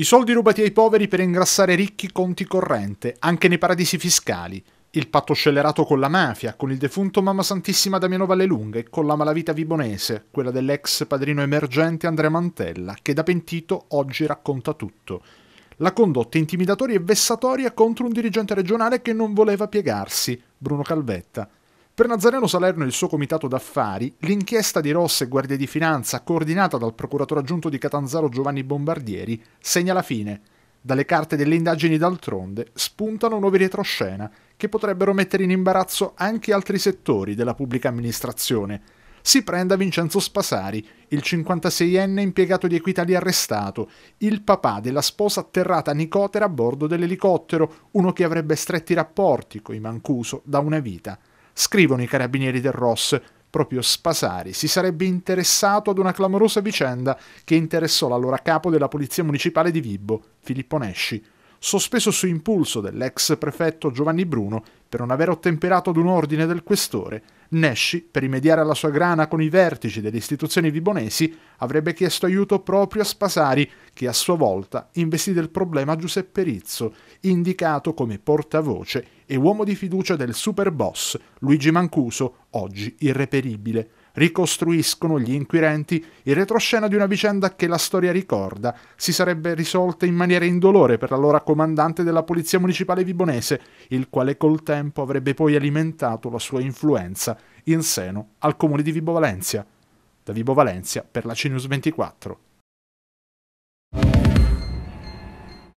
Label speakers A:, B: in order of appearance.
A: I soldi rubati ai poveri per ingrassare ricchi conti corrente, anche nei paradisi fiscali. Il patto scellerato con la mafia, con il defunto Mamma Santissima Damiano Vallelunga e con la malavita vibonese, quella dell'ex padrino emergente Andrea Mantella, che da pentito oggi racconta tutto. La condotta intimidatoria e vessatoria contro un dirigente regionale che non voleva piegarsi, Bruno Calvetta. Per Nazareno Salerno e il suo comitato d'affari, l'inchiesta di Rosse e Guardia di Finanza, coordinata dal procuratore aggiunto di Catanzaro Giovanni Bombardieri, segna la fine. Dalle carte delle indagini d'altronde spuntano nuovi retroscena che potrebbero mettere in imbarazzo anche altri settori della pubblica amministrazione. Si prenda Vincenzo Spasari, il 56enne impiegato di Equitalia arrestato, il papà della sposa atterrata Nicotera a bordo dell'elicottero, uno che avrebbe stretti rapporti con i Mancuso da una vita. Scrivono i carabinieri del Ross, proprio Spasari si sarebbe interessato ad una clamorosa vicenda che interessò l'allora capo della Polizia Municipale di Vibbo, Filippo Nesci, sospeso su impulso dell'ex prefetto Giovanni Bruno per non aver ottemperato ad un ordine del questore, Nesci, per rimediare alla sua grana con i vertici delle istituzioni vibonesi, avrebbe chiesto aiuto proprio a Spasari, che a sua volta investì del problema Giuseppe Rizzo, indicato come portavoce e uomo di fiducia del superboss Luigi Mancuso, oggi irreperibile ricostruiscono gli inquirenti il retroscena di una vicenda che la storia ricorda si sarebbe risolta in maniera indolore per l'allora comandante della Polizia Municipale Vibonese, il quale col tempo avrebbe poi alimentato la sua influenza in seno al comune di Vibo Valencia. Da Vibo Valencia per la CNews 24.